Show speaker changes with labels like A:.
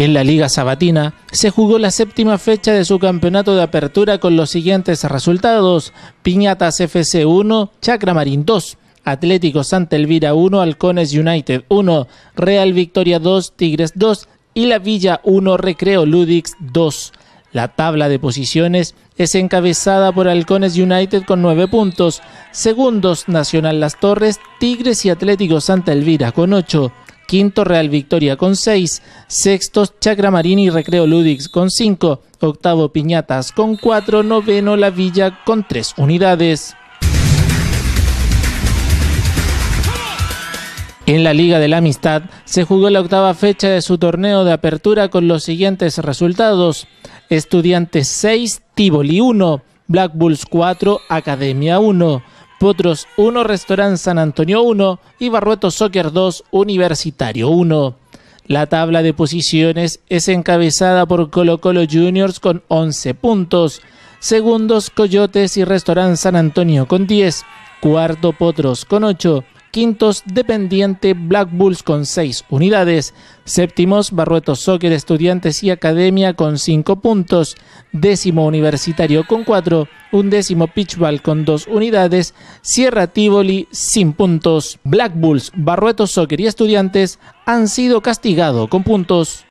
A: En la Liga Sabatina se jugó la séptima fecha de su campeonato de apertura con los siguientes resultados: Piñatas FC 1, Chacramarín 2, Atlético Santa Elvira 1, Halcones United 1, Real Victoria 2, Tigres 2 y La Villa 1, Recreo Ludix 2. La tabla de posiciones es encabezada por Halcones United con 9 puntos, segundos Nacional Las Torres, Tigres y Atlético Santa Elvira con 8. Quinto, Real Victoria con 6. Sextos, Marín y Recreo Ludix con 5. Octavo, Piñatas con cuatro, Noveno, La Villa con tres unidades. En la Liga de la Amistad se jugó la octava fecha de su torneo de apertura con los siguientes resultados. Estudiantes 6, Tivoli 1, Black Bulls 4, Academia 1. Potros 1, Restaurant San Antonio 1 y Barrueto Soccer 2, Universitario 1. La tabla de posiciones es encabezada por Colo Colo Juniors con 11 puntos, segundos Coyotes y Restaurant San Antonio con 10, cuarto Potros con 8, Quintos, Dependiente, Black Bulls con 6 unidades. Séptimos, Barruetos Soccer, Estudiantes y Academia con 5 puntos. Décimo, Universitario con 4. Undécimo, Pitchball con 2 unidades. Sierra Tivoli sin puntos. Black Bulls, Barruetos Soccer y Estudiantes han sido castigados con puntos.